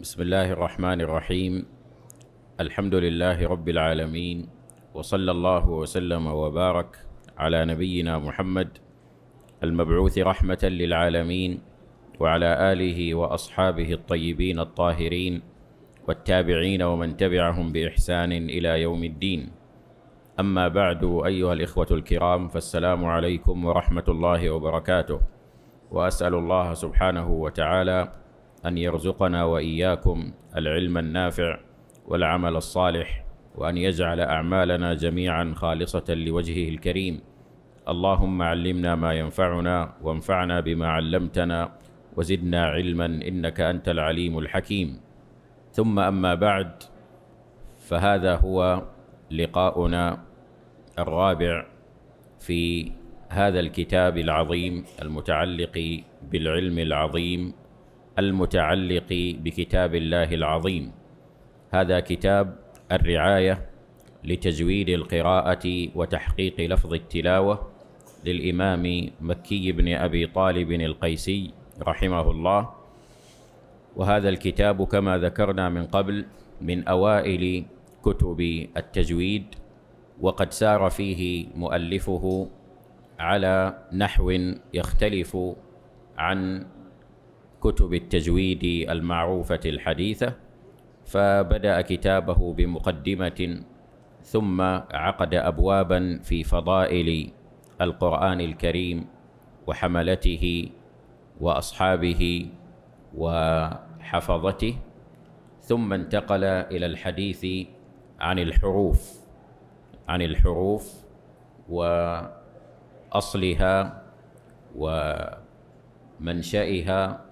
بسم الله الرحمن الرحيم الحمد لله رب العالمين وصلى الله وسلم وبارك على نبينا محمد المبعوث رحمة للعالمين وعلى آله وأصحابه الطيبين الطاهرين والتابعين ومن تبعهم بإحسان إلى يوم الدين أما بعد أيها الإخوة الكرام فالسلام عليكم ورحمة الله وبركاته وأسأل الله سبحانه وتعالى أن يرزقنا وإياكم العلم النافع والعمل الصالح وأن يجعل أعمالنا جميعا خالصة لوجهه الكريم اللهم علمنا ما ينفعنا وانفعنا بما علمتنا وزدنا علما إنك أنت العليم الحكيم ثم أما بعد فهذا هو لقاؤنا الرابع في هذا الكتاب العظيم المتعلق بالعلم العظيم المتعلق بكتاب الله العظيم هذا كتاب الرعايه لتزويد القراءه وتحقيق لفظ التلاوه للامام مكي بن ابي طالب القيسي رحمه الله وهذا الكتاب كما ذكرنا من قبل من اوائل كتب التجويد وقد سار فيه مؤلفه على نحو يختلف عن كتب التجويد المعروفة الحديثة فبدأ كتابه بمقدمة ثم عقد أبوابا في فضائل القرآن الكريم وحملته وأصحابه وحفظته ثم انتقل إلى الحديث عن الحروف عن الحروف وأصلها ومنشئها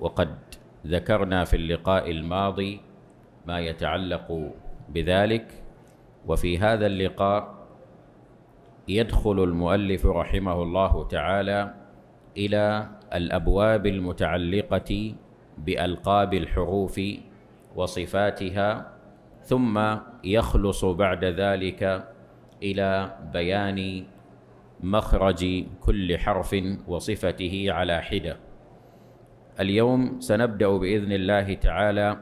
وقد ذكرنا في اللقاء الماضي ما يتعلق بذلك وفي هذا اللقاء يدخل المؤلف رحمه الله تعالى الى الابواب المتعلقه بالقاب الحروف وصفاتها ثم يخلص بعد ذلك الى بيان مخرج كل حرف وصفته على حده اليوم سنبدا باذن الله تعالى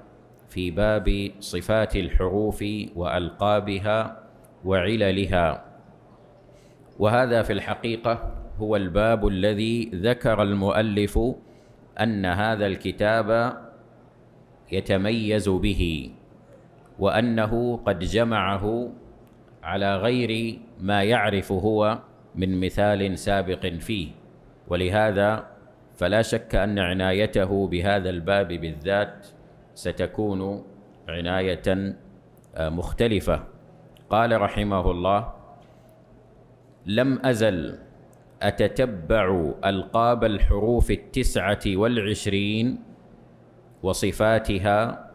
في باب صفات الحروف والقابها وعللها وهذا في الحقيقه هو الباب الذي ذكر المؤلف ان هذا الكتاب يتميز به وانه قد جمعه على غير ما يعرف هو من مثال سابق فيه ولهذا فلا شك ان عنايته بهذا الباب بالذات ستكون عنايه آه، مختلفه قال رحمه الله لم ازل اتتبع القاب الحروف التسعه والعشرين وصفاتها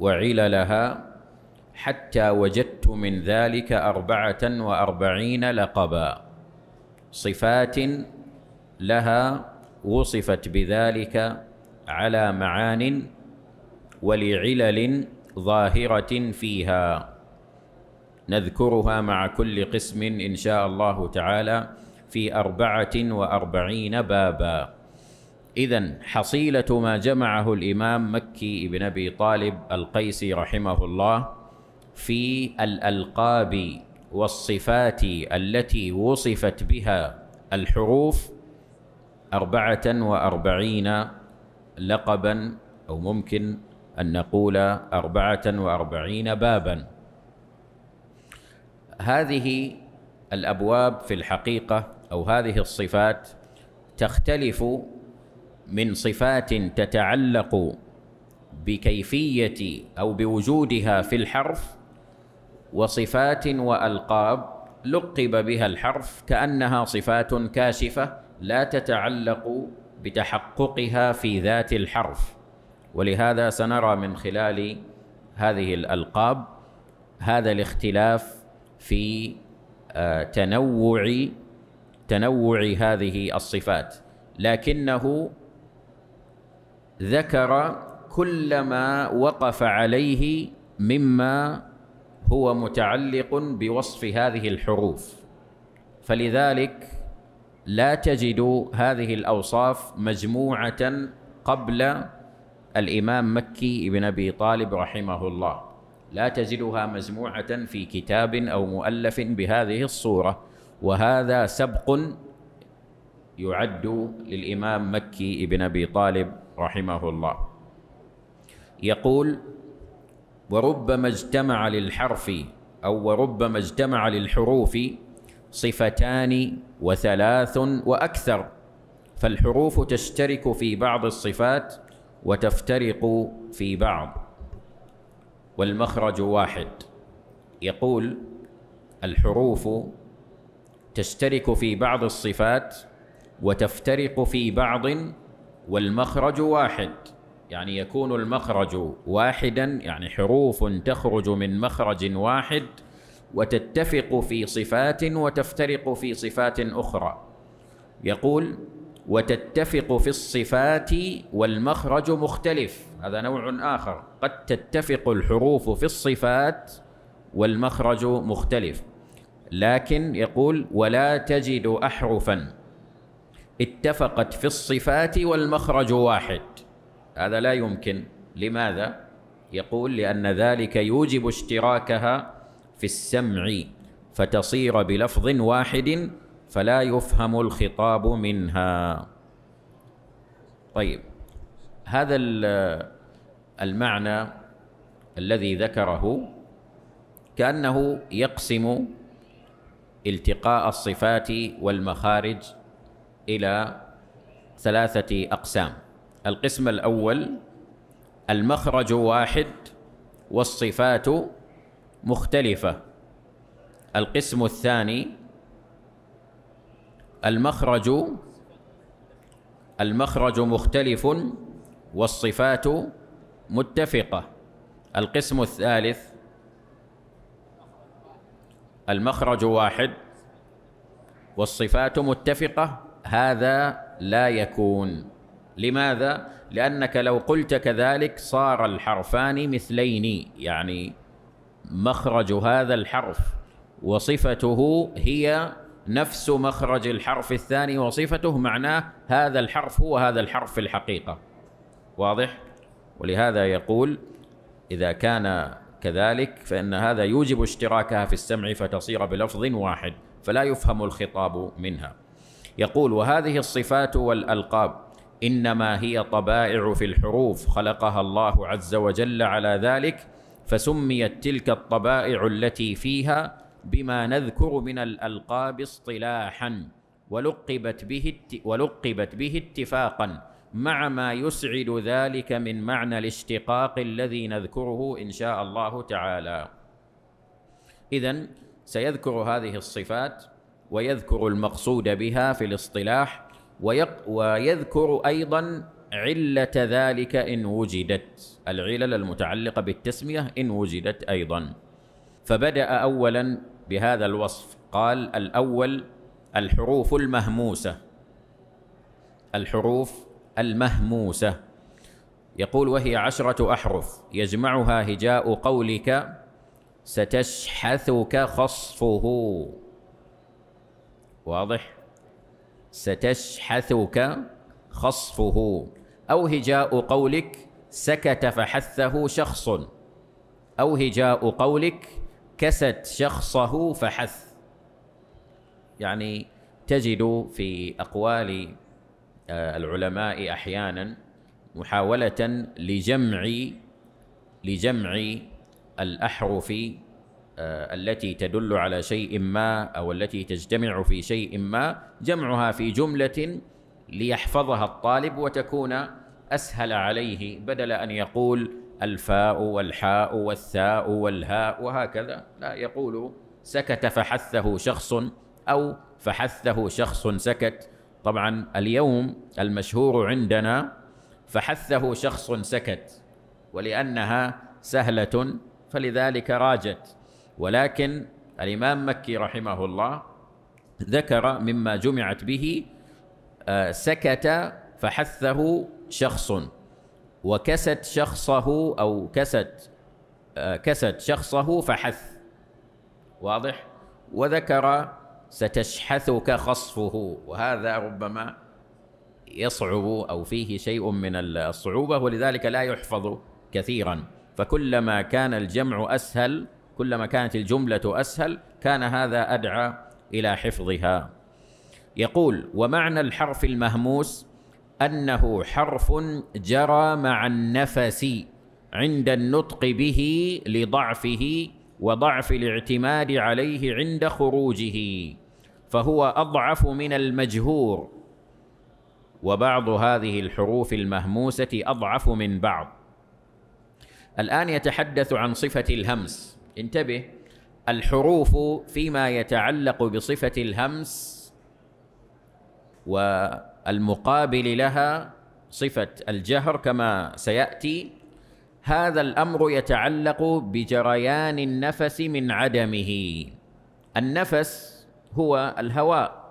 وعللها حتى وجدت من ذلك اربعه واربعين لقبا صفات لها وصفت بذلك على معان ولعلل ظاهرة فيها نذكرها مع كل قسم إن شاء الله تعالى في أربعة وأربعين بابا إذا حصيلة ما جمعه الإمام مكي بن أبي طالب القيسي رحمه الله في الألقاب والصفات التي وصفت بها الحروف أربعة وأربعين لقبا أو ممكن أن نقول أربعة وأربعين بابا هذه الأبواب في الحقيقة أو هذه الصفات تختلف من صفات تتعلق بكيفية أو بوجودها في الحرف وصفات وألقاب لقب بها الحرف كأنها صفات كاشفة لا تتعلق بتحققها في ذات الحرف ولهذا سنرى من خلال هذه الالقاب هذا الاختلاف في آه، تنوع تنوع هذه الصفات لكنه ذكر كل ما وقف عليه مما هو متعلق بوصف هذه الحروف فلذلك لا تجد هذه الأوصاف مجموعة قبل الإمام مكي بن أبي طالب رحمه الله لا تجدها مجموعة في كتاب أو مؤلف بهذه الصورة وهذا سبق يعد للإمام مكي بن أبي طالب رحمه الله يقول وربما اجتمع للحرف أو وربما اجتمع للحروف صفتان وثلاث واكثر فالحروف تشترك في بعض الصفات وتفترق في بعض والمخرج واحد يقول الحروف تشترك في بعض الصفات وتفترق في بعض والمخرج واحد يعني يكون المخرج واحدا يعني حروف تخرج من مخرج واحد وتتفق في صفات وتفترق في صفات اخرى يقول وتتفق في الصفات والمخرج مختلف هذا نوع اخر قد تتفق الحروف في الصفات والمخرج مختلف لكن يقول ولا تجد احرفا اتفقت في الصفات والمخرج واحد هذا لا يمكن لماذا يقول لان ذلك يوجب اشتراكها في السمع فتصير بلفظ واحد فلا يفهم الخطاب منها طيب هذا المعنى الذي ذكره كانه يقسم التقاء الصفات والمخارج الى ثلاثه اقسام القسم الاول المخرج واحد والصفات مختلفة القسم الثاني المخرج المخرج مختلف والصفات متفقة القسم الثالث المخرج واحد والصفات متفقة هذا لا يكون لماذا؟ لأنك لو قلت كذلك صار الحرفان مثلين يعني مخرج هذا الحرف وصفته هي نفس مخرج الحرف الثاني وصفته معناه هذا الحرف هو هذا الحرف في الحقيقه واضح ولهذا يقول اذا كان كذلك فان هذا يوجب اشتراكها في السمع فتصير بلفظ واحد فلا يفهم الخطاب منها يقول وهذه الصفات والالقاب انما هي طبائع في الحروف خلقها الله عز وجل على ذلك فسميت تلك الطبائع التي فيها بما نذكر من الألقاب اصطلاحا ولقبت به ولقبت به اتفاقا مع ما يسعد ذلك من معنى الاشتقاق الذي نذكره ان شاء الله تعالى. اذا سيذكر هذه الصفات ويذكر المقصود بها في الاصطلاح ويذكر ايضا علة ذلك إن وجدت العلل المتعلقة بالتسمية إن وجدت أيضا فبدأ أولا بهذا الوصف قال الأول الحروف المهموسة الحروف المهموسة يقول وهي عشرة أحرف يجمعها هجاء قولك ستشحثك خصفه واضح ستشحثك خصفه أو هجاء قولك سكت فحثه شخص أو هجاء قولك كست شخصه فحث يعني تجد في أقوال آه، العلماء أحيانا محاولة لجمع لجمع الأحرف آه، التي تدل على شيء ما أو التي تجتمع في شيء ما جمعها في جملة ليحفظها الطالب وتكون اسهل عليه بدل ان يقول الفاء والحاء والثاء والهاء وهكذا لا يقول سكت فحثه شخص او فحثه شخص سكت طبعا اليوم المشهور عندنا فحثه شخص سكت ولانها سهله فلذلك راجت ولكن الامام مكي رحمه الله ذكر مما جمعت به آه، سكت فحثه شخص وكست شخصه او كست آه، كست شخصه فحث واضح وذكر ستشحثك خصفه وهذا ربما يصعب او فيه شيء من الصعوبه ولذلك لا يحفظ كثيرا فكلما كان الجمع اسهل كلما كانت الجمله اسهل كان هذا ادعى الى حفظها يقول ومعنى الحرف المهموس أنه حرف جرى مع النفس عند النطق به لضعفه وضعف الاعتماد عليه عند خروجه فهو أضعف من المجهور وبعض هذه الحروف المهموسة أضعف من بعض الآن يتحدث عن صفة الهمس انتبه الحروف فيما يتعلق بصفة الهمس والمقابل لها صفه الجهر كما سياتي هذا الامر يتعلق بجريان النفس من عدمه النفس هو الهواء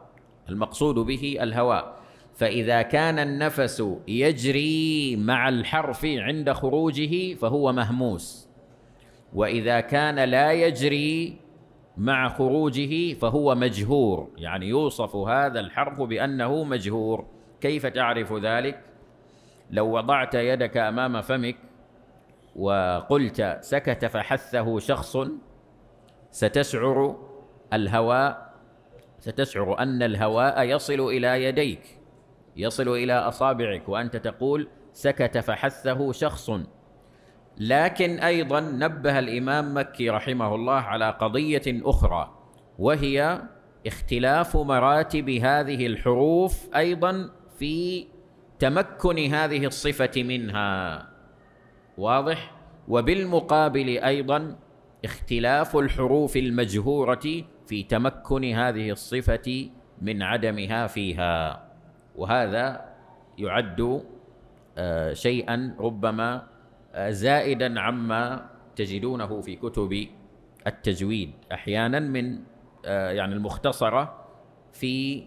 المقصود به الهواء فاذا كان النفس يجري مع الحرف عند خروجه فهو مهموس واذا كان لا يجري مع خروجه فهو مجهور يعني يوصف هذا الحرف بأنه مجهور كيف تعرف ذلك؟ لو وضعت يدك أمام فمك وقلت سكت فحثه شخص ستشعر الهواء ستشعر أن الهواء يصل إلى يديك يصل إلى أصابعك وأنت تقول سكت فحثه شخص لكن ايضا نبه الامام مكي رحمه الله على قضيه اخرى وهي اختلاف مراتب هذه الحروف ايضا في تمكن هذه الصفه منها واضح وبالمقابل ايضا اختلاف الحروف المجهوره في تمكن هذه الصفه من عدمها فيها وهذا يعد آه، شيئا ربما زائدا عما تجدونه في كتب التجويد احيانا من آه، يعني المختصره في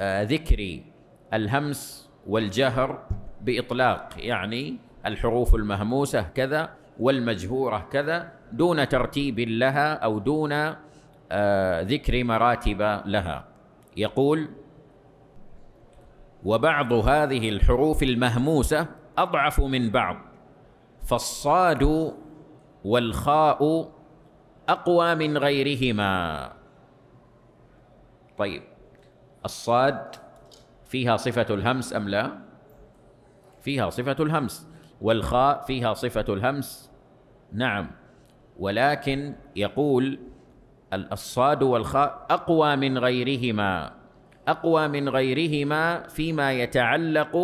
آه، ذكر الهمس والجهر باطلاق يعني الحروف المهموسه كذا والمجهوره كذا دون ترتيب لها او دون آه، ذكر مراتب لها يقول وبعض هذه الحروف المهموسه اضعف من بعض فالصاد والخاء أقوى من غيرهما طيب الصاد فيها صفة الهمس أم لا؟ فيها صفة الهمس والخاء فيها صفة الهمس نعم ولكن يقول الصاد والخاء أقوى من غيرهما أقوى من غيرهما فيما يتعلق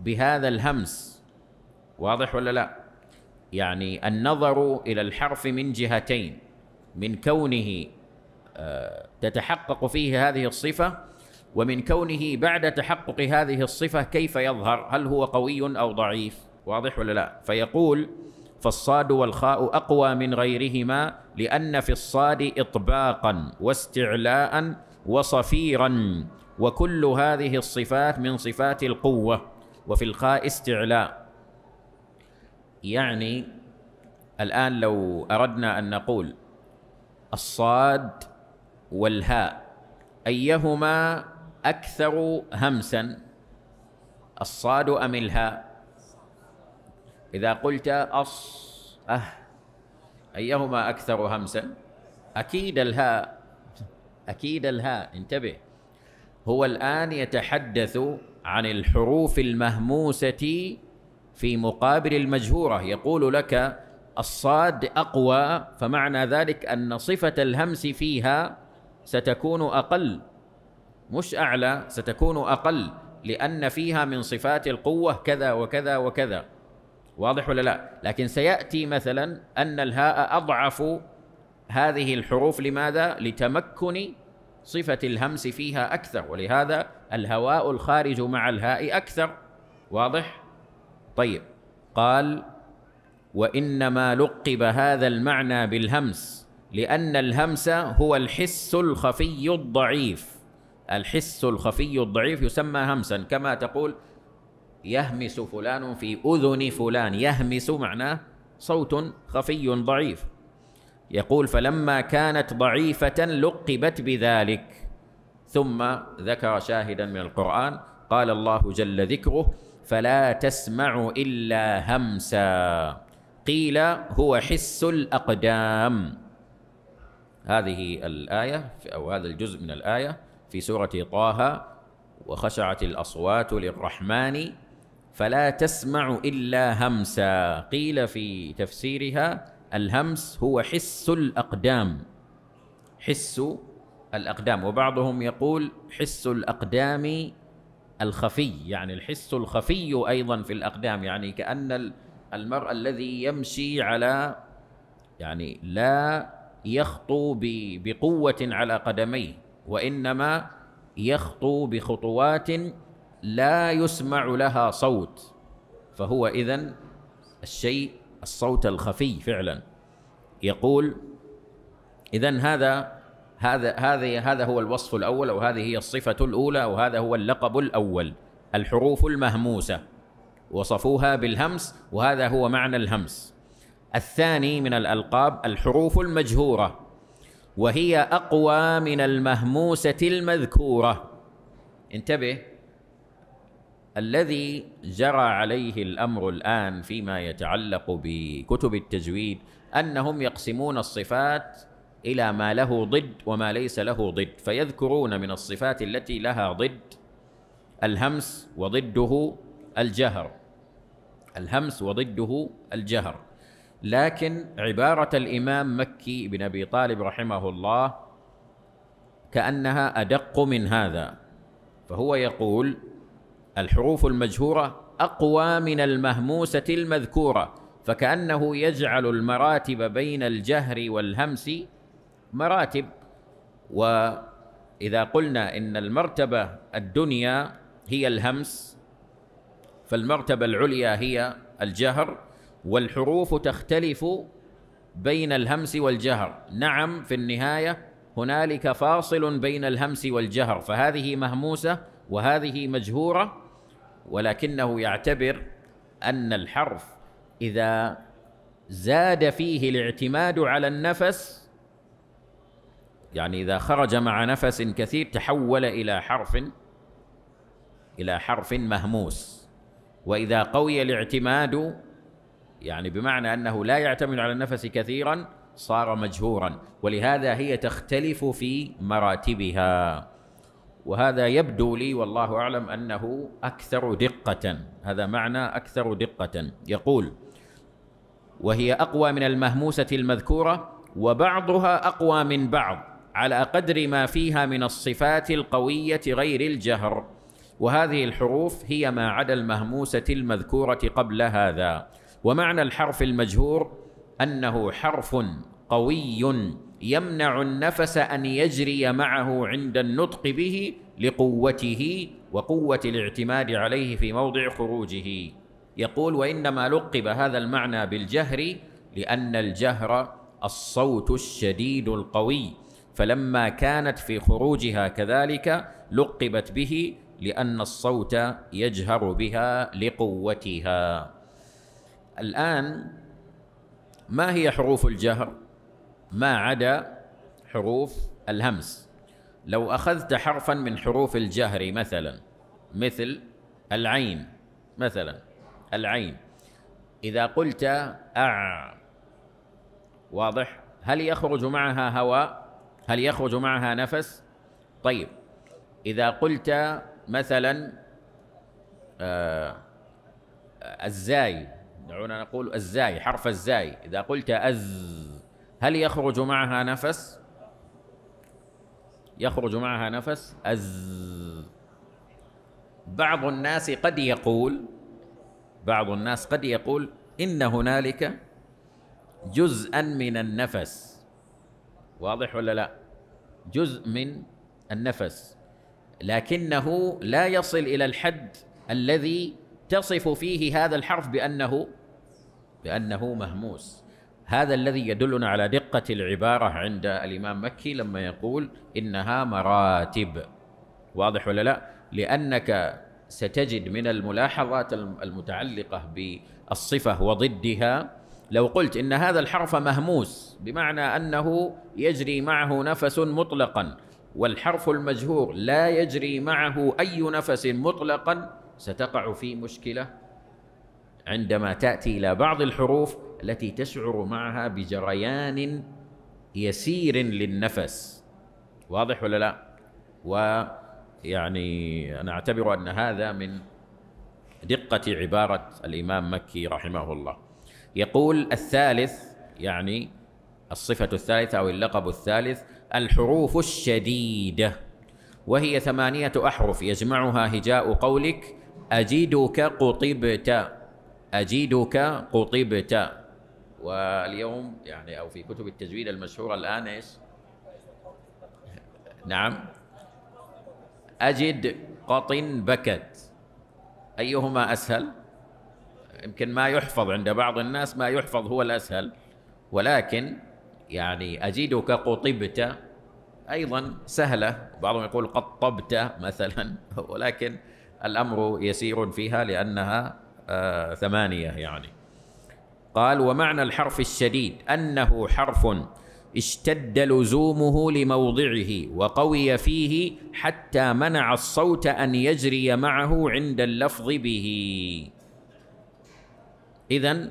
بهذا الهمس واضح ولا لا يعني النظر الى الحرف من جهتين من كونه آه، تتحقق فيه هذه الصفه ومن كونه بعد تحقق هذه الصفه كيف يظهر هل هو قوي او ضعيف واضح ولا لا فيقول فالصاد والخاء اقوى من غيرهما لان في الصاد اطباقا واستعلاء وصفيرا وكل هذه الصفات من صفات القوه وفي الخاء استعلاء يعني الآن لو أردنا أن نقول الصاد والهاء أيهما أكثر همسا الصاد أم الهاء إذا قلت أص أه أيهما أكثر همسا أكيد الهاء أكيد الهاء انتبه هو الآن يتحدث عن الحروف المهموسة في مقابل المجهورة يقول لك الصاد أقوى فمعنى ذلك أن صفة الهمس فيها ستكون أقل مش أعلى ستكون أقل لأن فيها من صفات القوة كذا وكذا وكذا واضح ولا لا لكن سيأتي مثلا أن الهاء أضعف هذه الحروف لماذا لتمكن صفة الهمس فيها أكثر ولهذا الهواء الخارج مع الهاء أكثر واضح طيب قال وانما لقب هذا المعنى بالهمس لان الهمس هو الحس الخفي الضعيف الحس الخفي الضعيف يسمى همسا كما تقول يهمس فلان في اذن فلان يهمس معناه صوت خفي ضعيف يقول فلما كانت ضعيفه لقبت بذلك ثم ذكر شاهدا من القران قال الله جل ذكره فلا تسمع الا همسا قيل هو حس الاقدام هذه الايه او هذا الجزء من الايه في سوره طه وخشعت الاصوات للرحمن فلا تسمع الا همسا قيل في تفسيرها الهمس هو حس الاقدام حس الاقدام وبعضهم يقول حس الاقدام الخفي يعني الحس الخفي ايضا في الاقدام يعني كان المرء الذي يمشي على يعني لا يخطو بقوه على قدميه وانما يخطو بخطوات لا يسمع لها صوت فهو اذا الشيء الصوت الخفي فعلا يقول اذا هذا هذا هذا هذا هو الوصف الاول او هذه هي الصفه الاولى او هذا هو اللقب الاول الحروف المهموسه وصفوها بالهمس وهذا هو معنى الهمس الثاني من الالقاب الحروف المجهوره وهي اقوى من المهموسه المذكوره انتبه الذي جرى عليه الامر الان فيما يتعلق بكتب التجويد انهم يقسمون الصفات الى ما له ضد وما ليس له ضد فيذكرون من الصفات التي لها ضد الهمس وضده الجهر الهمس وضده الجهر لكن عباره الامام مكي بن ابي طالب رحمه الله كانها ادق من هذا فهو يقول الحروف المجهوره اقوى من المهموسه المذكوره فكانه يجعل المراتب بين الجهر والهمس مراتب واذا قلنا ان المرتبه الدنيا هي الهمس فالمرتبه العليا هي الجهر والحروف تختلف بين الهمس والجهر نعم في النهايه هنالك فاصل بين الهمس والجهر فهذه مهموسه وهذه مجهوره ولكنه يعتبر ان الحرف اذا زاد فيه الاعتماد على النفس يعني إذا خرج مع نفس كثير تحول إلى حرف إلى حرف مهموس وإذا قوي الاعتماد يعني بمعنى أنه لا يعتمد على النفس كثيرا صار مجهورا ولهذا هي تختلف في مراتبها وهذا يبدو لي والله أعلم أنه أكثر دقة هذا معنى أكثر دقة يقول وهي أقوى من المهموسة المذكورة وبعضها أقوى من بعض على قدر ما فيها من الصفات القويه غير الجهر وهذه الحروف هي ما عدا المهموسه المذكوره قبل هذا ومعنى الحرف المجهور انه حرف قوي يمنع النفس ان يجري معه عند النطق به لقوته وقوه الاعتماد عليه في موضع خروجه يقول وانما لقب هذا المعنى بالجهر لان الجهر الصوت الشديد القوي فلما كانت في خروجها كذلك لقبت به لان الصوت يجهر بها لقوتها الان ما هي حروف الجهر ما عدا حروف الهمس لو اخذت حرفا من حروف الجهر مثلا مثل العين مثلا العين اذا قلت اع واضح هل يخرج معها هواء هل يخرج معها نفس طيب إذا قلت مثلا آه الزاي دعونا نقول الزاي حرف الزاي إذا قلت أز هل يخرج معها نفس يخرج معها نفس أز بعض الناس قد يقول بعض الناس قد يقول إن هنالك جزءا من النفس واضح ولا لا جزء من النفس لكنه لا يصل الى الحد الذي تصف فيه هذا الحرف بانه بانه مهموس هذا الذي يدلنا على دقه العباره عند الامام مكي لما يقول انها مراتب واضح ولا لا لانك ستجد من الملاحظات المتعلقه بالصفه وضدها لو قلت ان هذا الحرف مهموس بمعنى انه يجري معه نفس مطلقا والحرف المجهور لا يجري معه اي نفس مطلقا ستقع في مشكله عندما تاتي الى بعض الحروف التي تشعر معها بجريان يسير للنفس واضح ولا لا ويعني انا اعتبر ان هذا من دقه عباره الامام مكي رحمه الله يقول الثالث يعني الصفة الثالثة أو اللقب الثالث الحروف الشديدة وهي ثمانية أحرف يجمعها هجاء قولك أجدك قطبت أجدك قطبت واليوم يعني أو في كتب التجويد المشهورة الآن إيش نعم أجد قط بكت أيهما أسهل يمكن ما يحفظ عند بعض الناس ما يحفظ هو الأسهل ولكن يعني أجدك قطبت أيضا سهلة بعضهم يقول قطبت مثلا ولكن الأمر يسير فيها لأنها آه ثمانية يعني قال ومعنى الحرف الشديد أنه حرف اشتد لزومه لموضعه وقوي فيه حتى منع الصوت أن يجري معه عند اللفظ به إذا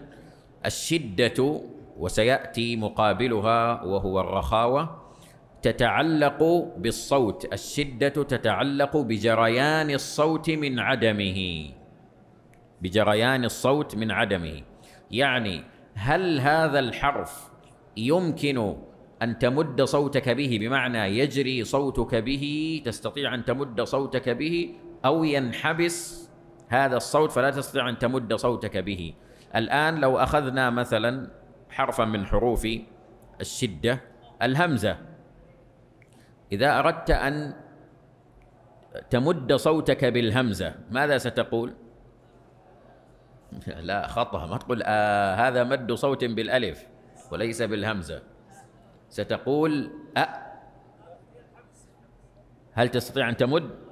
الشدة وسيأتي مقابلها وهو الرخاوة تتعلق بالصوت الشدة تتعلق بجريان الصوت من عدمه بجريان الصوت من عدمه يعني هل هذا الحرف يمكن أن تمد صوتك به بمعنى يجري صوتك به تستطيع أن تمد صوتك به أو ينحبس هذا الصوت فلا تستطيع أن تمد صوتك به الآن لو أخذنا مثلا حرفا من حروف الشدة الهمزة إذا أردت أن تمد صوتك بالهمزة ماذا ستقول؟ لا خطأ ما تقول آه هذا مد صوت بالألف وليس بالهمزة ستقول أ هل تستطيع أن تمد؟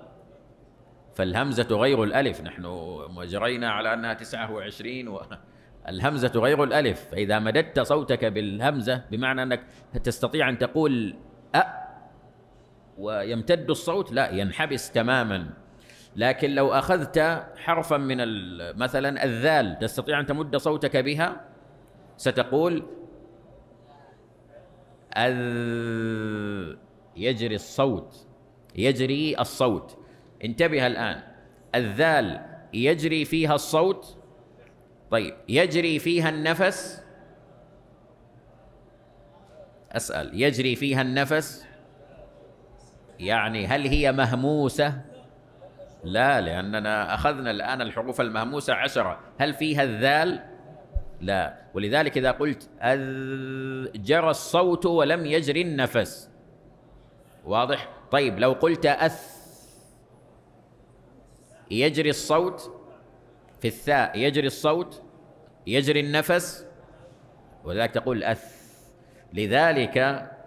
فالهمزة غير الألف نحن مجرينا على أنها تسعة وعشرين و... الهمزة غير الألف فإذا مددت صوتك بالهمزة بمعنى أنك تستطيع أن تقول أ ويمتد الصوت لا ينحبس تماما لكن لو أخذت حرفا من مثلا الذال تستطيع أن تمد صوتك بها ستقول أذ يجري الصوت يجري الصوت انتبه الآن الذال يجري فيها الصوت طيب يجري فيها النفس أسأل يجري فيها النفس يعني هل هي مهموسة لا لأننا أخذنا الآن الحروف المهموسة عشرة هل فيها الذال لا ولذلك إذا قلت جرى الصوت ولم يجري النفس واضح طيب لو قلت أث يجري الصوت في الثاء يجري الصوت يجري النفس ولذلك تقول أث لذلك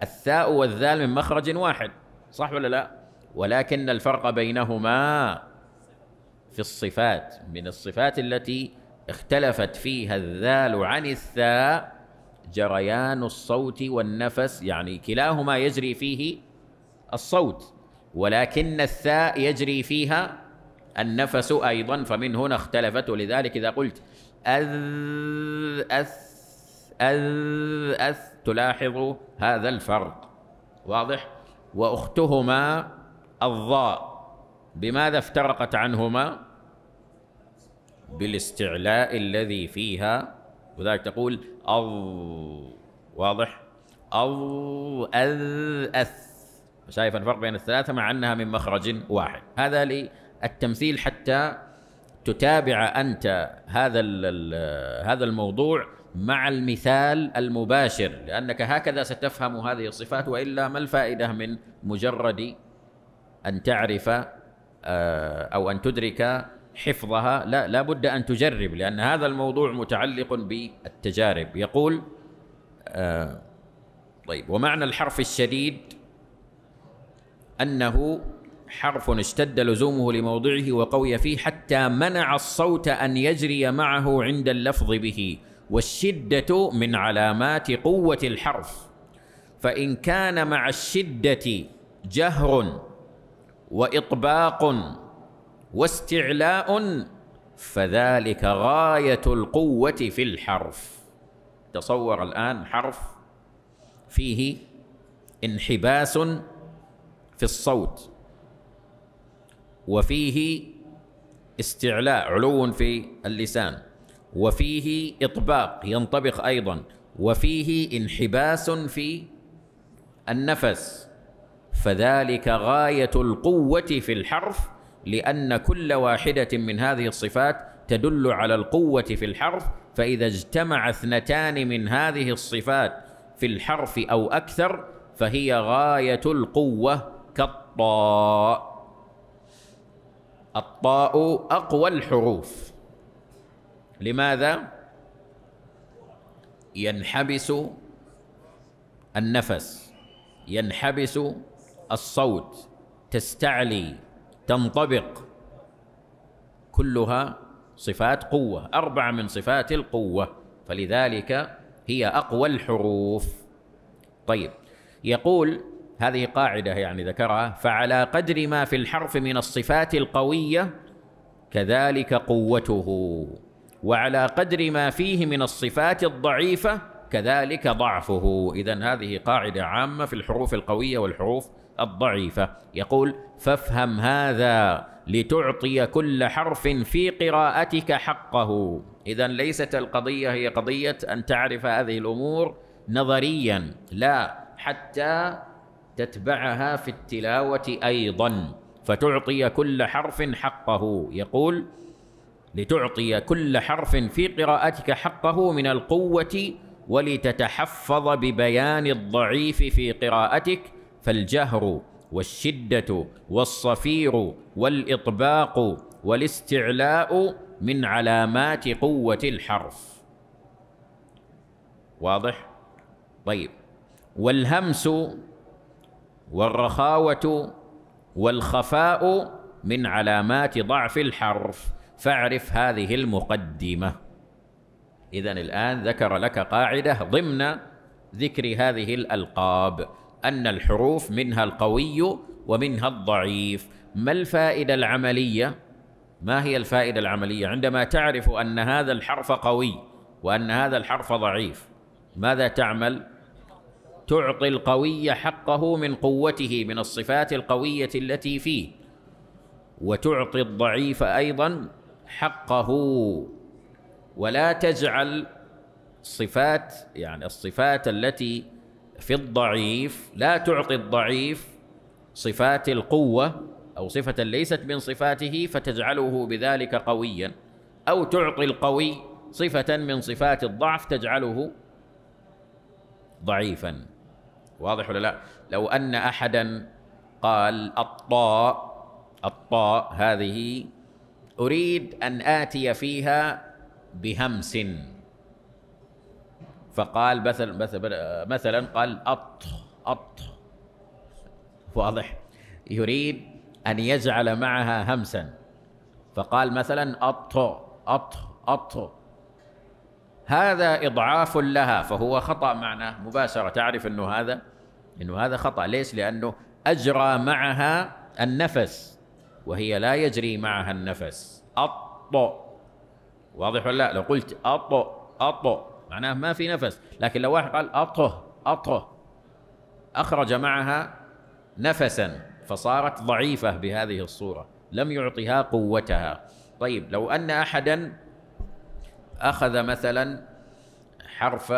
الثاء والذال من مخرج واحد صح ولا لا ولكن الفرق بينهما في الصفات من الصفات التي اختلفت فيها الذال عن الثاء جريان الصوت والنفس يعني كلاهما يجري فيه الصوت ولكن الثاء يجري فيها النفس أيضا فمن هنا اختلفت ولذلك إذا قلت أذ أث أذ أث تلاحظ هذا الفرق واضح وأختهما الضاء بماذا افترقت عنهما بالاستعلاء الذي فيها وذلك تقول أو واضح أو أذ أث شايف الفرق بين الثلاثة مع أنها من مخرج واحد هذا لي التمثيل حتى تتابع انت هذا هذا الموضوع مع المثال المباشر لانك هكذا ستفهم هذه الصفات والا ما الفائده من مجرد ان تعرف آه، او ان تدرك حفظها لا لا بد ان تجرب لان هذا الموضوع متعلق بالتجارب يقول آه، طيب ومعنى الحرف الشديد انه حرف اشتد لزومه لموضعه وقوي فيه حتى منع الصوت أن يجري معه عند اللفظ به والشدة من علامات قوة الحرف فإن كان مع الشدة جهر وإطباق واستعلاء فذلك غاية القوة في الحرف تصور الآن حرف فيه انحباس في الصوت وفيه استعلاء علو في اللسان وفيه إطباق ينطبق أيضا وفيه انحباس في النفس فذلك غاية القوة في الحرف لأن كل واحدة من هذه الصفات تدل على القوة في الحرف فإذا اجتمع اثنتان من هذه الصفات في الحرف أو أكثر فهي غاية القوة كالطاء الطاء أقوى الحروف لماذا؟ ينحبس النفس ينحبس الصوت تستعلي تنطبق كلها صفات قوة أربعة من صفات القوة فلذلك هي أقوى الحروف طيب يقول هذه قاعده يعني ذكرها فعلى قدر ما في الحرف من الصفات القويه كذلك قوته وعلى قدر ما فيه من الصفات الضعيفه كذلك ضعفه اذا هذه قاعده عامه في الحروف القويه والحروف الضعيفه يقول فافهم هذا لتعطي كل حرف في قراءتك حقه اذا ليست القضيه هي قضيه ان تعرف هذه الامور نظريا لا حتى تتبعها في التلاوه ايضا فتعطي كل حرف حقه يقول لتعطي كل حرف في قراءتك حقه من القوه ولتتحفظ ببيان الضعيف في قراءتك فالجهر والشده والصفير والاطباق والاستعلاء من علامات قوه الحرف واضح طيب والهمس والرخاوة والخفاء من علامات ضعف الحرف فاعرف هذه المقدمة إذا الآن ذكر لك قاعدة ضمن ذكر هذه الألقاب أن الحروف منها القوي ومنها الضعيف ما الفائدة العملية؟ ما هي الفائدة العملية؟ عندما تعرف أن هذا الحرف قوي وأن هذا الحرف ضعيف ماذا تعمل؟ تعطي القوي حقه من قوته من الصفات القويه التي فيه وتعطي الضعيف ايضا حقه ولا تجعل صفات يعني الصفات التي في الضعيف لا تعطي الضعيف صفات القوه او صفه ليست من صفاته فتجعله بذلك قويا او تعطي القوي صفه من صفات الضعف تجعله ضعيفا واضح ولا لا لو أن أحدا قال الطاء الطاء هذه أريد أن آتي فيها بهمس فقال مثلا مثلا مثل قال أط أط واضح يريد أن يجعل معها همسا فقال مثلا أط أط أط هذا إضعاف لها فهو خطأ معناه مباشرة تعرف أنه هذا أنه هذا خطأ ليش؟ لأنه أجرى معها النفس وهي لا يجري معها النفس أط واضح ولا لا؟ لو قلت أط أط معناه ما في نفس لكن لو واحد قال أطه أطه أخرج معها نفسا فصارت ضعيفة بهذه الصورة لم يعطها قوتها طيب لو أن أحدا أخذ مثلا حرف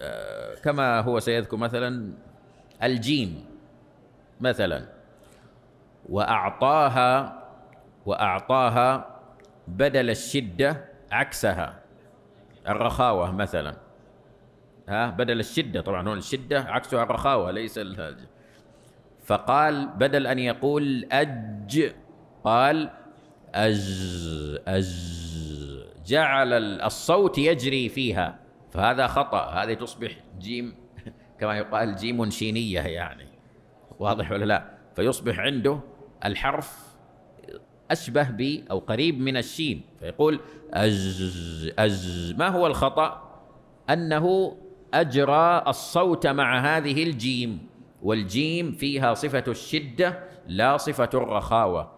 آه، كما هو سيذكر مثلا الجيم مثلا وأعطاها وأعطاها بدل الشدة عكسها الرخاوة مثلا ها بدل الشدة طبعا هون الشدة عكسها الرخاوة ليس الهاج فقال بدل أن يقول أج قال أج أج جعل الصوت يجري فيها فهذا خطأ هذه تصبح جيم كما يقال جيم شينية يعني واضح ولا لا فيصبح عنده الحرف أشبه ب أو قريب من الشين فيقول أز أز ما هو الخطأ أنه أجرى الصوت مع هذه الجيم والجيم فيها صفة الشدة لا صفة الرخاوة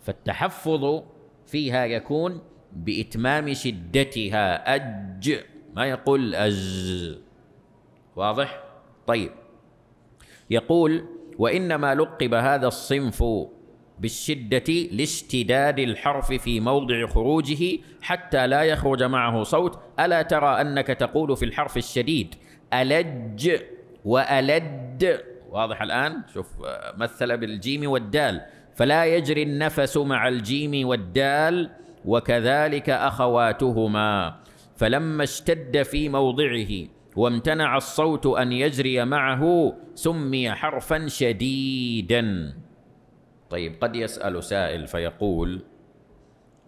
فالتحفظ فيها يكون بإتمام شدتها أج ما يقول أز واضح؟ طيب يقول وإنما لقب هذا الصنف بالشدة لاشتداد الحرف في موضع خروجه حتى لا يخرج معه صوت ألا ترى أنك تقول في الحرف الشديد ألج وألد واضح الآن شوف مثل بالجيم والدال فلا يجري النفس مع الجيم والدال وكذلك اخواتهما فلما اشتد في موضعه وامتنع الصوت ان يجري معه سمي حرفا شديدا طيب قد يسال سائل فيقول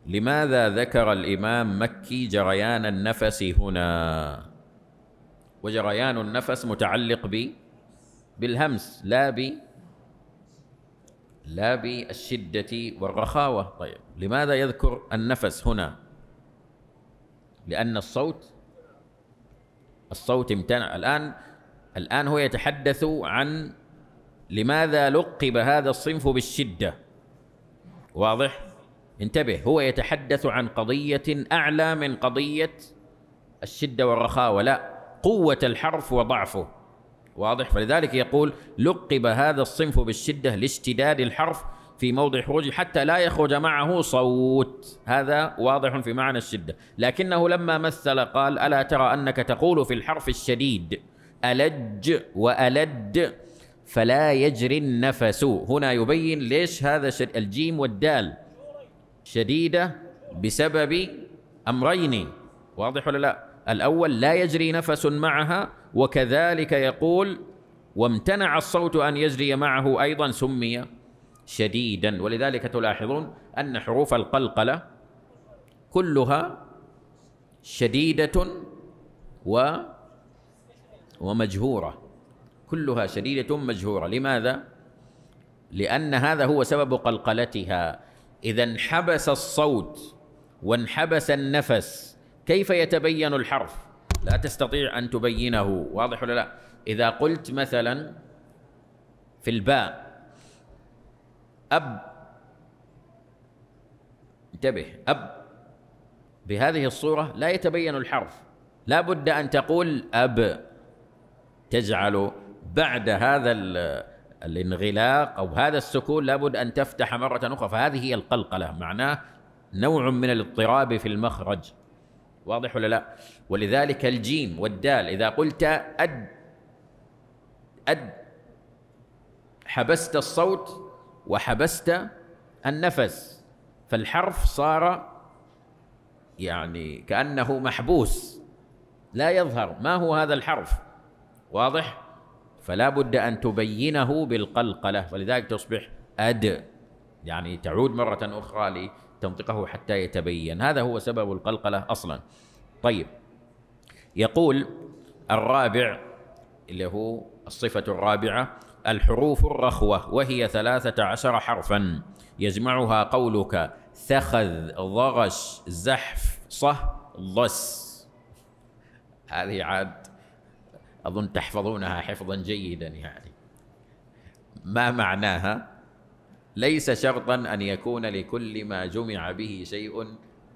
لماذا ذكر الامام مكي جريان النفس هنا وجريان النفس متعلق ب بالهمس لا ب لا بالشدة والرخاوة طيب لماذا يذكر النفس هنا لأن الصوت الصوت امتنع الآن الآن هو يتحدث عن لماذا لقب هذا الصنف بالشدة واضح انتبه هو يتحدث عن قضية أعلى من قضية الشدة والرخاوة لا قوة الحرف وضعفه واضح فلذلك يقول لقب هذا الصنف بالشدة لاشتداد الحرف في موضع خروجه حتى لا يخرج معه صوت هذا واضح في معنى الشدة لكنه لما مثل قال ألا ترى أنك تقول في الحرف الشديد ألج وألد فلا يجري النفس هنا يبين ليش هذا الجيم والدال شديدة بسبب أمرين واضح ولا لا الأول لا يجري نفس معها وكذلك يقول وامتنع الصوت أن يجري معه أيضا سمي شديدا ولذلك تلاحظون أن حروف القلقلة كلها شديدة و ومجهورة كلها شديدة مجهورة لماذا؟ لأن هذا هو سبب قلقلتها إذا انحبس الصوت وانحبس النفس كيف يتبين الحرف لا تستطيع أن تبينه واضح ولا لا إذا قلت مثلا في الباء أب انتبه أب بهذه الصورة لا يتبين الحرف لا بد أن تقول أب تجعل بعد هذا الانغلاق أو هذا السكون لابد أن تفتح مرة أخرى فهذه هي القلقلة معناه نوع من الاضطراب في المخرج واضح ولا لا ولذلك الجيم والدال إذا قلت أد أد حبست الصوت وحبست النفس فالحرف صار يعني كأنه محبوس لا يظهر ما هو هذا الحرف واضح فلا بد أن تبينه بالقلقلة ولذلك تصبح أد يعني تعود مرة أخرى تنطقه حتى يتبين هذا هو سبب القلقلة أصلا طيب يقول الرابع اللي هو الصفة الرابعة الحروف الرخوة وهي ثلاثة عشر حرفا يجمعها قولك ثخذ ضغش زحف صه ضس هذه عاد أظن تحفظونها حفظا جيدا يعني ما معناها ليس شرطا أن يكون لكل ما جمع به شيء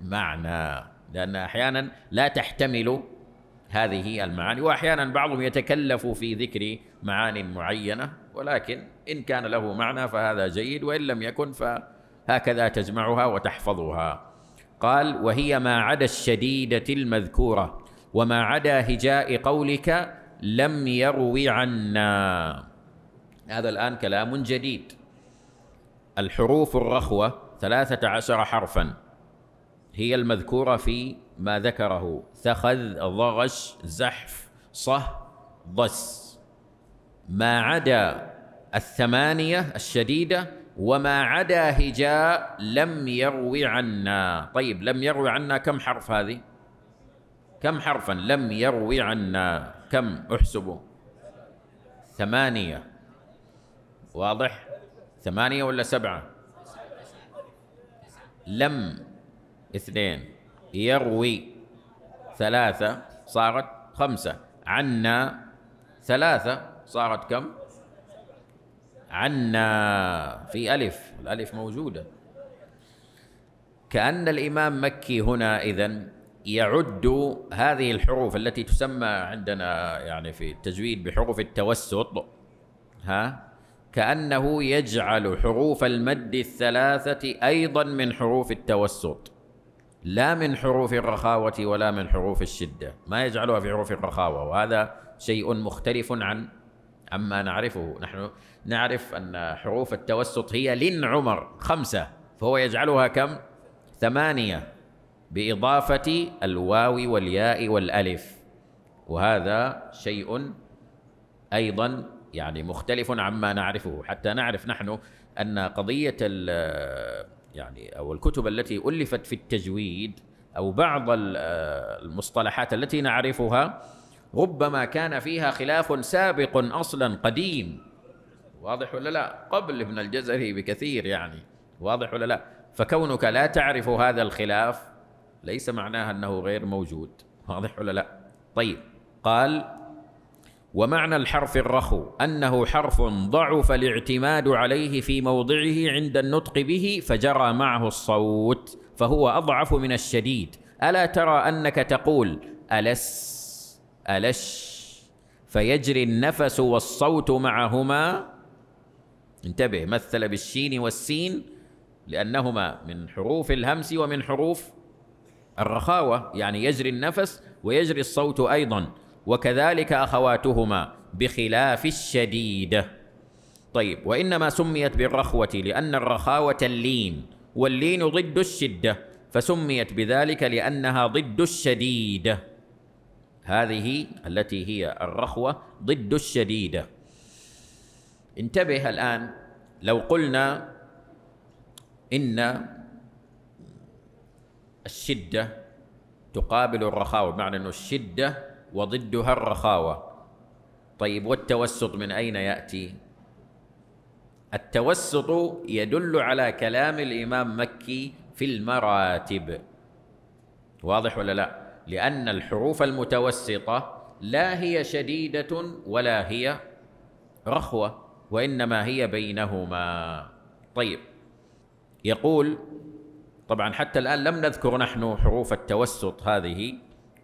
معنى لأن أحيانا لا تحتمل هذه المعاني وأحيانا بعضهم يتكلف في ذكر معان معينة ولكن إن كان له معنى فهذا جيد وإن لم يكن فهكذا تجمعها وتحفظها قال وهي ما عدا الشديدة المذكورة وما عدا هجاء قولك لم يروي عنا هذا الآن كلام جديد الحروف الرخوة ثلاثة عشر حرفا هي المذكورة في ما ذكره ثخذ ضغش زحف صه ضس ما عدا الثمانية الشديدة وما عدا هجاء لم يروي عنا طيب لم يروي عنا كم حرف هذه كم حرفا لم يروي عنا كم احسبه ثمانية واضح ثمانية ولا سبعة لم اثنين يروي ثلاثة صارت خمسة عنا ثلاثة صارت كم عنا في ألف الألف موجودة كأن الإمام مكي هنا إذن يعد هذه الحروف التي تسمى عندنا يعني في التجويد بحروف التوسط ها كانه يجعل حروف المد الثلاثه ايضا من حروف التوسط لا من حروف الرخاوه ولا من حروف الشده ما يجعلها في حروف الرخاوه وهذا شيء مختلف عن عما نعرفه نحن نعرف ان حروف التوسط هي لن عمر خمسه فهو يجعلها كم ثمانيه باضافه الواو والياء والالف وهذا شيء ايضا يعني مختلف عما نعرفه حتى نعرف نحن ان قضيه يعني او الكتب التي الفت في التجويد او بعض المصطلحات التي نعرفها ربما كان فيها خلاف سابق اصلا قديم واضح ولا لا قبل ابن الجزري بكثير يعني واضح ولا لا فكونك لا تعرف هذا الخلاف ليس معناه انه غير موجود واضح ولا لا طيب قال ومعنى الحرف الرخو انه حرف ضعف الاعتماد عليه في موضعه عند النطق به فجرى معه الصوت فهو اضعف من الشديد الا ترى انك تقول الس الش فيجري النفس والصوت معهما انتبه مثل بالشين والسين لانهما من حروف الهمس ومن حروف الرخاوه يعني يجري النفس ويجري الصوت ايضا وكذلك أخواتهما بخلاف الشديدة طيب وإنما سميت بالرخوة لأن الرخاوة اللين واللين ضد الشدة فسميت بذلك لأنها ضد الشديدة هذه التي هي الرخوة ضد الشديدة انتبه الآن لو قلنا إن الشدة تقابل الرخاوة بمعنى أن الشدة وضدها الرخاوه طيب والتوسط من اين ياتي التوسط يدل على كلام الامام مكي في المراتب واضح ولا لا لان الحروف المتوسطه لا هي شديده ولا هي رخوه وانما هي بينهما طيب يقول طبعا حتى الان لم نذكر نحن حروف التوسط هذه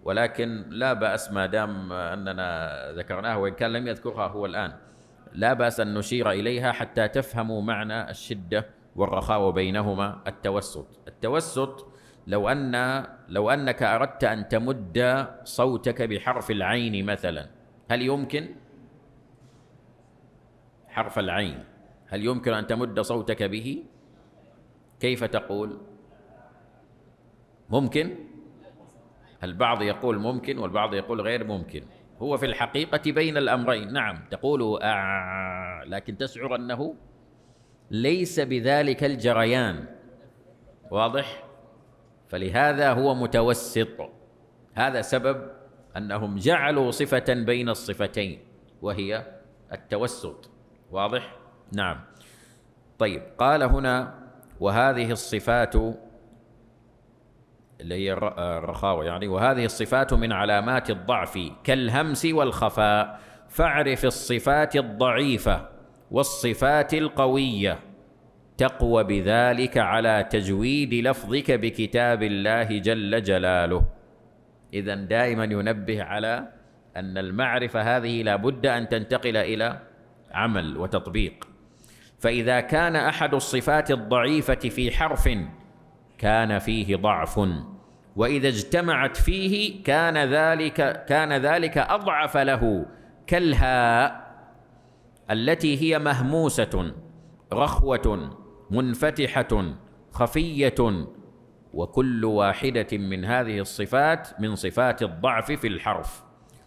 ولكن لا بأس ما دام أننا ذكرناها وإن كان لم يذكرها هو الآن لا بأس أن نشير إليها حتى تفهموا معنى الشدة والرخاء وبينهما التوسط التوسط لو أن لو أنك أردت أن تمد صوتك بحرف العين مثلا هل يمكن حرف العين هل يمكن أن تمد صوتك به كيف تقول ممكن البعض يقول ممكن والبعض يقول غير ممكن هو في الحقيقة بين الأمرين نعم تقول آه لكن تشعر أنه ليس بذلك الجريان واضح فلهذا هو متوسط هذا سبب أنهم جعلوا صفة بين الصفتين وهي التوسط واضح نعم طيب قال هنا وهذه الصفات اللي هي آه، الرخاوة يعني وهذه الصفات من علامات الضعف كالهمس والخفاء فاعرف الصفات الضعيفة والصفات القوية تقوى بذلك على تجويد لفظك بكتاب الله جل جلاله إذا دائما ينبه على أن المعرفة هذه لا بد أن تنتقل إلى عمل وتطبيق فإذا كان أحد الصفات الضعيفة في حرف كان فيه ضعف واذا اجتمعت فيه كان ذلك كان ذلك اضعف له كالهاء التي هي مهموسه رخوه منفتحه خفيه وكل واحده من هذه الصفات من صفات الضعف في الحرف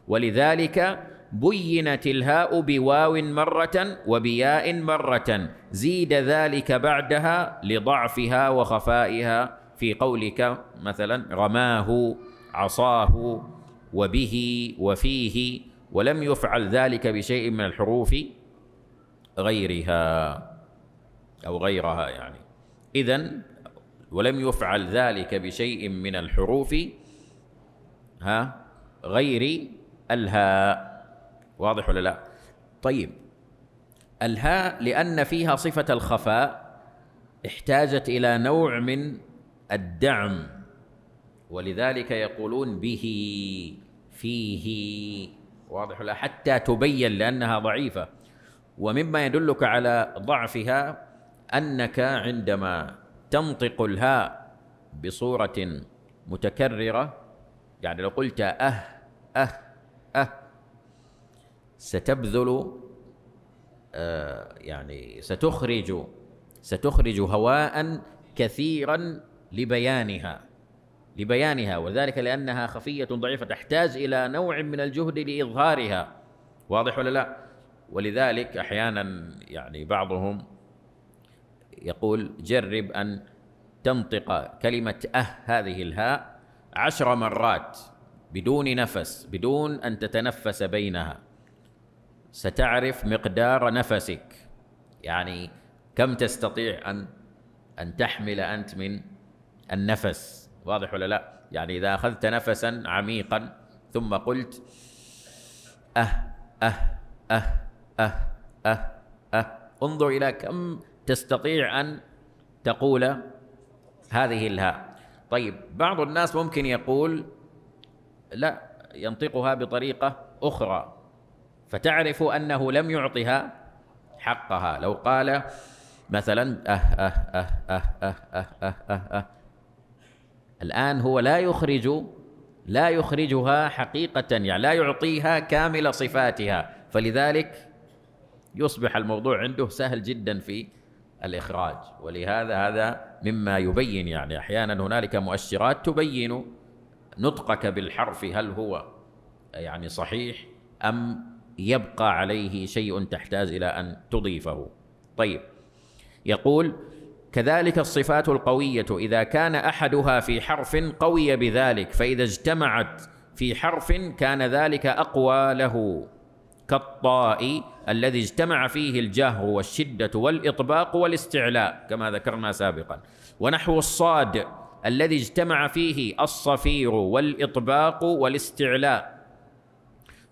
ولذلك بينت الهاء بواو مرة وبياء مرة زيد ذلك بعدها لضعفها وخفائها في قولك مثلا رماه عصاه وبه وفيه ولم يفعل ذلك بشيء من الحروف غيرها أو غيرها يعني إذا ولم يفعل ذلك بشيء من الحروف ها غير الهاء واضح ولا لا طيب الهاء لأن فيها صفة الخفاء احتاجت إلى نوع من الدعم ولذلك يقولون به فيه واضح لا حتى تبين لأنها ضعيفة ومما يدلك على ضعفها أنك عندما تنطق الهاء بصورة متكررة يعني لو قلت أه أه أه ستبذل آه، يعني ستخرج ستخرج هواء كثيرا لبيانها لبيانها وذلك لانها خفيه ضعيفه تحتاج الى نوع من الجهد لاظهارها واضح ولا لا؟ ولذلك احيانا يعني بعضهم يقول جرب ان تنطق كلمه اه هذه الهاء عشر مرات بدون نفس بدون ان تتنفس بينها ستعرف مقدار نفسك يعني كم تستطيع ان ان تحمل انت من النفس واضح ولا لا يعني اذا اخذت نفسا عميقا ثم قلت أه أه أه أه أه أه انظر إلى كم تستطيع أن تقول هذه الهاء طيب بعض الناس ممكن يقول لا ينطقها بطريقة أخرى فتعرف أنه لم يعطها حقها لو قال مثلا أه أه أه أه أه أه أه أه, أه. الآن هو لا يخرج لا يخرجها حقيقة يعني لا يعطيها كامل صفاتها فلذلك يصبح الموضوع عنده سهل جدا في الإخراج ولهذا هذا مما يبين يعني أحيانا هنالك مؤشرات تبين نطقك بالحرف هل هو يعني صحيح أم يبقى عليه شيء تحتاج الى ان تضيفه طيب يقول كذلك الصفات القويه اذا كان احدها في حرف قوي بذلك فاذا اجتمعت في حرف كان ذلك اقوى له كالطاء الذي اجتمع فيه الجهر والشده والاطباق والاستعلاء كما ذكرنا سابقا ونحو الصاد الذي اجتمع فيه الصفير والاطباق والاستعلاء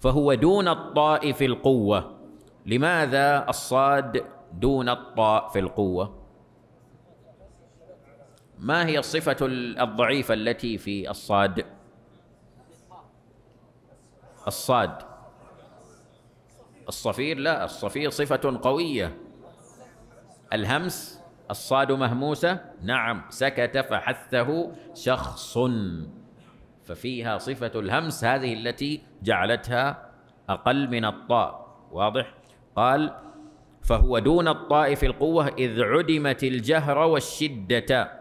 فهو دون الطاء في القوة لماذا الصاد دون الطاء في القوة ما هي الصفة الضعيفة التي في الصاد الصاد الصفير لا الصفير صفة قوية الهمس الصاد مهموسة نعم سكت فحثه شخص ففيها صفة الهمس هذه التي جعلتها أقل من الطاء واضح قال فهو دون الطاء في القوة إذ عدمت الجهر والشدة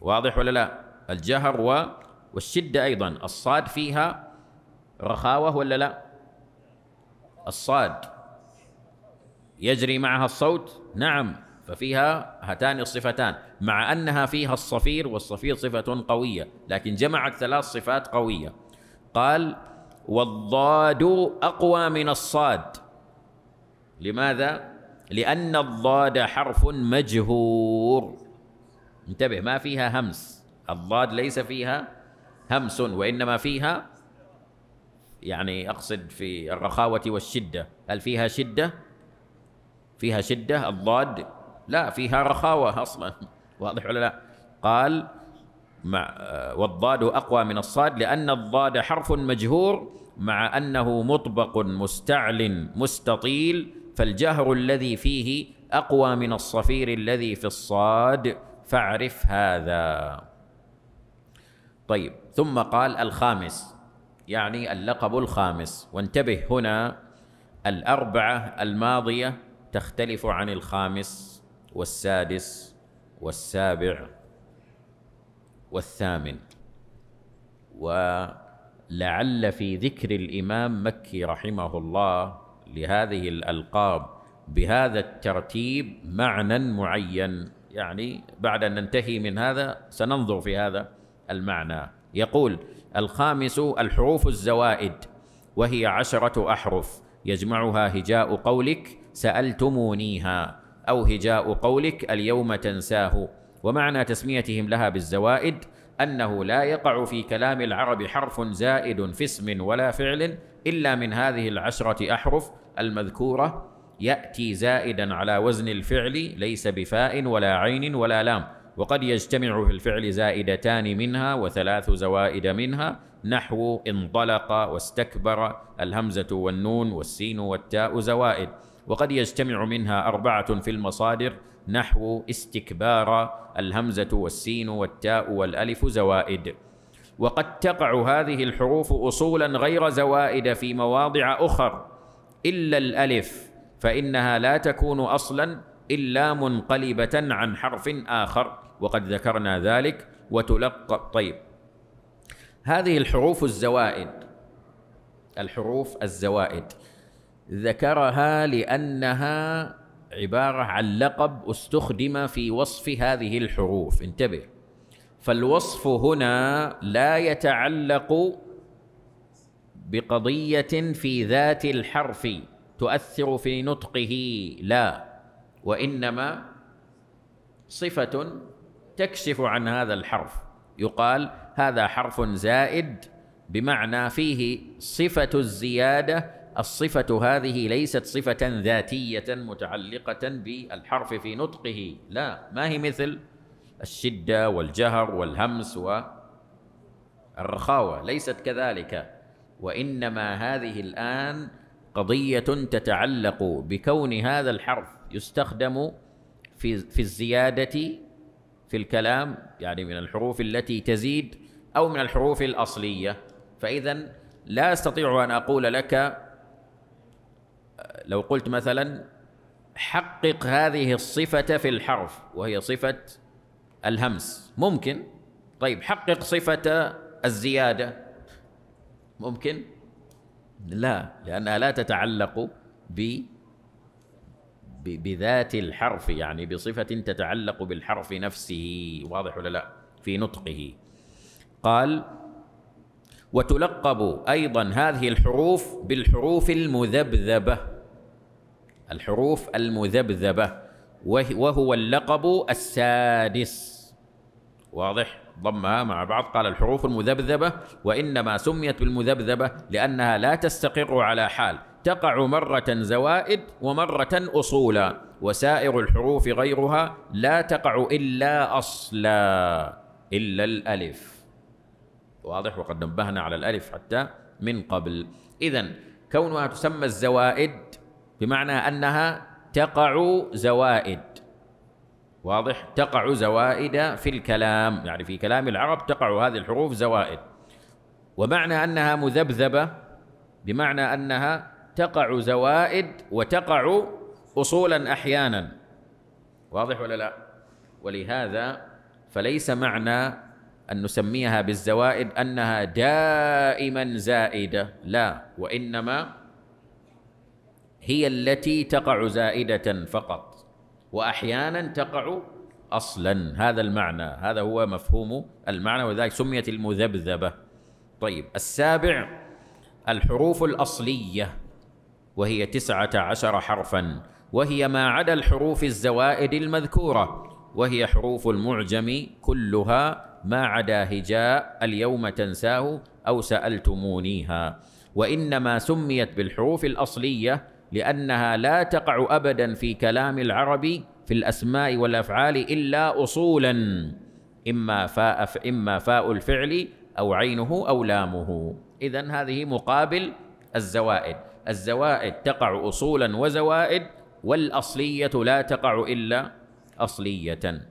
واضح ولا لا الجهر و والشدة أيضا الصاد فيها رخاوة ولا لا الصاد يجري معها الصوت نعم ففيها هاتان الصفتان مع انها فيها الصفير والصفير صفه قويه لكن جمعت ثلاث صفات قويه قال والضاد اقوى من الصاد لماذا لان الضاد حرف مجهور انتبه ما فيها همس الضاد ليس فيها همس وانما فيها يعني اقصد في الرخاوه والشده هل فيها شده فيها شده الضاد لا فيها رخاوة أصلا واضح ولا لا قال مع والضاد أقوى من الصاد لأن الضاد حرف مجهور مع أنه مطبق مستعل مستطيل فالجهر الذي فيه أقوى من الصفير الذي في الصاد فاعرف هذا طيب ثم قال الخامس يعني اللقب الخامس وانتبه هنا الأربعة الماضية تختلف عن الخامس والسادس والسابع والثامن ولعل في ذكر الامام مكي رحمه الله لهذه الالقاب بهذا الترتيب معنى معين يعني بعد ان ننتهي من هذا سننظر في هذا المعنى يقول الخامس الحروف الزوائد وهي عشره احرف يجمعها هجاء قولك سالتمونيها أو هجاء قولك اليوم تنساه ومعنى تسميتهم لها بالزوائد أنه لا يقع في كلام العرب حرف زائد في اسم ولا فعل إلا من هذه العشرة أحرف المذكورة يأتي زائدا على وزن الفعل ليس بفاء ولا عين ولا لام وقد يجتمع في الفعل زائدتان منها وثلاث زوائد منها نحو انطلق واستكبر الهمزة والنون والسين والتاء زوائد وقد يجتمع منها أربعة في المصادر نحو استكبار الهمزة والسين والتاء والألف زوائد وقد تقع هذه الحروف أصولا غير زوائد في مواضع أخر إلا الألف فإنها لا تكون أصلا إلا منقلبة عن حرف آخر وقد ذكرنا ذلك وتلقى طيب هذه الحروف الزوائد الحروف الزوائد ذكرها لانها عباره عن لقب استخدم في وصف هذه الحروف انتبه فالوصف هنا لا يتعلق بقضيه في ذات الحرف تؤثر في نطقه لا وانما صفه تكشف عن هذا الحرف يقال هذا حرف زائد بمعنى فيه صفه الزياده الصفة هذه ليست صفة ذاتية متعلقة بالحرف في نطقه لا ما هي مثل الشدة والجهر والهمس والرخاوة ليست كذلك وإنما هذه الآن قضية تتعلق بكون هذا الحرف يستخدم في في الزيادة في الكلام يعني من الحروف التي تزيد أو من الحروف الأصلية فإذا لا أستطيع أن أقول لك لو قلت مثلا حقق هذه الصفة في الحرف وهي صفة الهمس ممكن طيب حقق صفة الزيادة ممكن لا لأنها لا تتعلق ب بذات الحرف يعني بصفة تتعلق بالحرف نفسه واضح ولا لا في نطقه قال وتلقب أيضا هذه الحروف بالحروف المذبذبة الحروف المذبذبة وهو اللقب السادس واضح ضمها مع بعض قال الحروف المذبذبة وإنما سميت بالمذبذبة لأنها لا تستقر على حال تقع مرة زوائد ومرة أصولا وسائر الحروف غيرها لا تقع إلا أصلا إلا الألف واضح وقد نبهنا على الألف حتى من قبل إذا كونها تسمى الزوائد بمعنى أنها تقع زوائد واضح تقع زوائد في الكلام يعني في كلام العرب تقع هذه الحروف زوائد ومعنى أنها مذبذبة بمعنى أنها تقع زوائد وتقع أصولا أحيانا واضح ولا لا ولهذا فليس معنى أن نسميها بالزوائد أنها دائما زائدة لا وإنما هي التي تقع زائده فقط واحيانا تقع اصلا هذا المعنى هذا هو مفهوم المعنى ولذلك سميت المذبذبه طيب السابع الحروف الاصليه وهي تسعه عشر حرفا وهي ما عدا الحروف الزوائد المذكوره وهي حروف المعجم كلها ما عدا هجاء اليوم تنساه او سالتمونيها وانما سميت بالحروف الاصليه لأنها لا تقع أبدا في كلام العرب في الأسماء والأفعال إلا أصولا إما فاء إما فاء الفعل أو عينه أو لامه إذا هذه مقابل الزوائد الزوائد تقع أصولا وزوائد والأصلية لا تقع إلا أصلية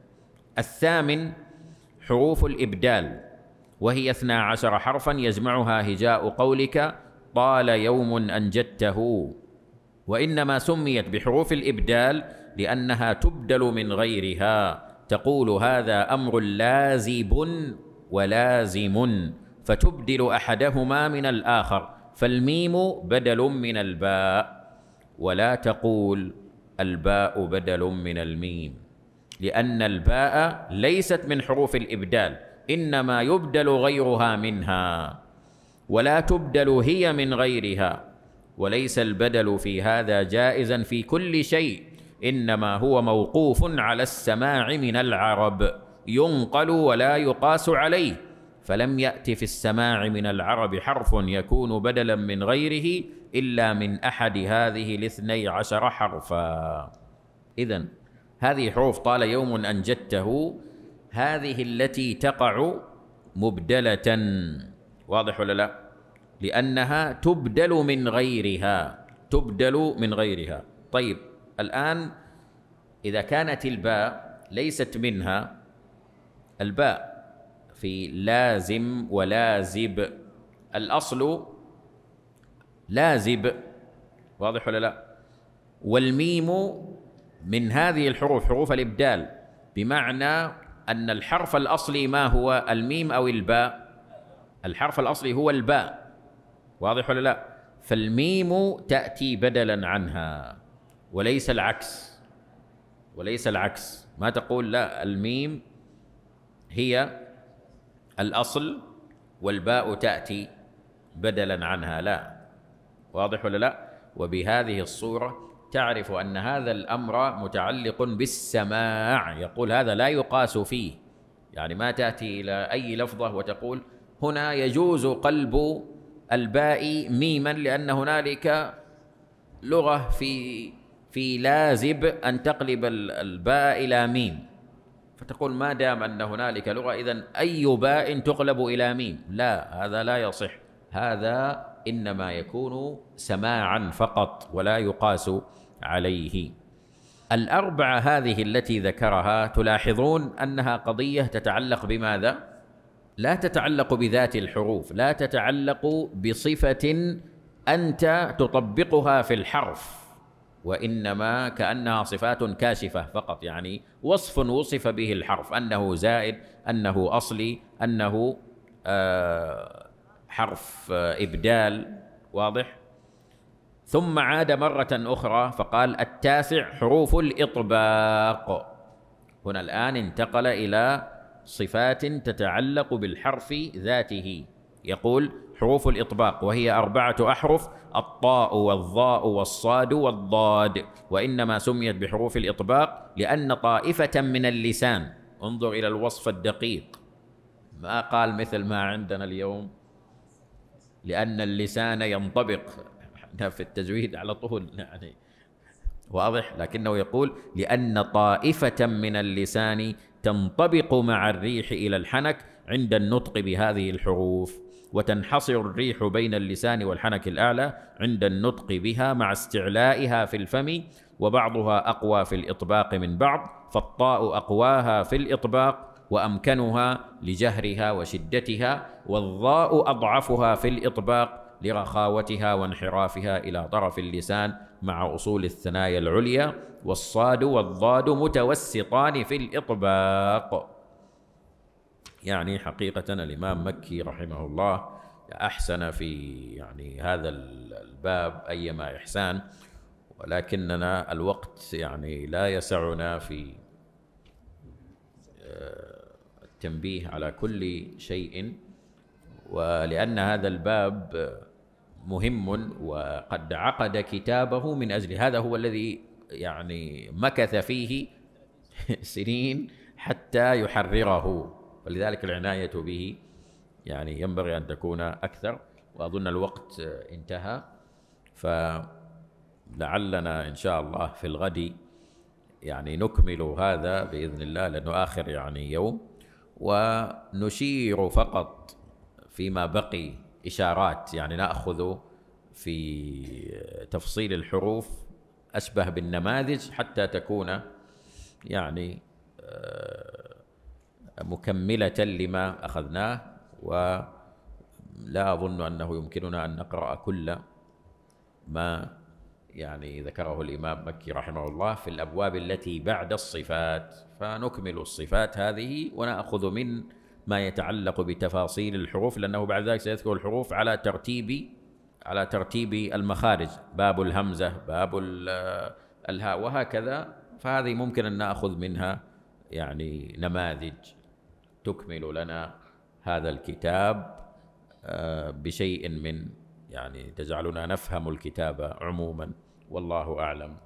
الثامن حروف الإبدال وهي اثنا عشر حرفا يجمعها هجاء قولك طال يوم أنجدته وانما سميت بحروف الابدال لانها تبدل من غيرها تقول هذا امر لازب ولازم فتبدل احدهما من الاخر فالميم بدل من الباء ولا تقول الباء بدل من الميم لان الباء ليست من حروف الابدال انما يبدل غيرها منها ولا تبدل هي من غيرها وليس البدل في هذا جائزا في كل شيء انما هو موقوف على السماع من العرب ينقل ولا يقاس عليه فلم يأتي في السماع من العرب حرف يكون بدلا من غيره إلا من أحد هذه الاثني عشر حرفا إذا هذه حروف طال يوم أنجدته هذه التي تقع مبدلة واضح ولا لا؟ لأنها تبدل من غيرها تبدل من غيرها طيب الآن إذا كانت الباء ليست منها الباء في لازم ولازب الأصل لازب واضح ولا لا والميم من هذه الحروف حروف الإبدال بمعنى أن الحرف الأصلي ما هو الميم أو الباء الحرف الأصلي هو الباء واضح ولا لا فالميم تأتي بدلا عنها وليس العكس وليس العكس ما تقول لا الميم هي الأصل والباء تأتي بدلا عنها لا واضح ولا لا وبهذه الصورة تعرف أن هذا الأمر متعلق بالسماع يقول هذا لا يقاس فيه يعني ما تأتي إلى أي لفظة وتقول هنا يجوز قلب الباء ميما لأن هنالك لغة في في لازب أن تقلب الباء إلى ميم فتقول ما دام أن هنالك لغة إذا أي باء تقلب إلى ميم لا هذا لا يصح هذا إنما يكون سماعا فقط ولا يقاس عليه الأربعة هذه التي ذكرها تلاحظون أنها قضية تتعلق بماذا؟ لا تتعلق بذات الحروف لا تتعلق بصفه انت تطبقها في الحرف وانما كانها صفات كاشفه فقط يعني وصف وصف به الحرف انه زائد انه اصلي انه آه، حرف آه، ابدال واضح ثم عاد مره اخرى فقال التاسع حروف الاطباق هنا الان انتقل الى صفات تتعلق بالحرف ذاته يقول حروف الإطباق وهي أربعة أحرف الطاء والظاء والصاد والضاد وإنما سميت بحروف الإطباق لأن طائفة من اللسان انظر إلى الوصف الدقيق ما قال مثل ما عندنا اليوم لأن اللسان ينطبق في التزويد على طول يعني واضح لكنه يقول لأن طائفة من اللسان تنطبق مع الريح إلى الحنك عند النطق بهذه الحروف وتنحصر الريح بين اللسان والحنك الأعلى عند النطق بها مع استعلائها في الفم وبعضها أقوى في الإطباق من بعض فالطاء أقواها في الإطباق وأمكنها لجهرها وشدتها والضاء أضعفها في الإطباق لرخاوتها وانحرافها إلى طرف اللسان مع أصول الثنايا العليا والصاد والضاد متوسطان في الإطباق يعني حقيقة الإمام مكي رحمه الله أحسن في يعني هذا الباب أيما إحسان ولكننا الوقت يعني لا يسعنا في آه، التنبيه على كل شيء ولأن هذا الباب مهم وقد عقد كتابه من اجل هذا هو الذي يعني مكث فيه سنين حتى يحرره ولذلك العنايه به يعني ينبغي ان تكون اكثر واظن الوقت انتهى فلعلنا ان شاء الله في الغد يعني نكمل هذا باذن الله لانه اخر يعني يوم ونشير فقط فيما بقي اشارات يعني ناخذ في تفصيل الحروف اشبه بالنماذج حتى تكون يعني آه، مكمله لما اخذناه ولا اظن انه يمكننا ان نقرا كل ما يعني ذكره الامام مكي رحمه الله في الابواب التي بعد الصفات فنكمل الصفات هذه وناخذ من ما يتعلق بتفاصيل الحروف لأنه بعد ذلك سيذكر الحروف على ترتيب على ترتيب المخارج باب الهمزة باب الهاء وهكذا فهذه ممكن أن نأخذ منها يعني نماذج تكمل لنا هذا الكتاب آه، بشيء من يعني تجعلنا نفهم الكتاب عموما والله أعلم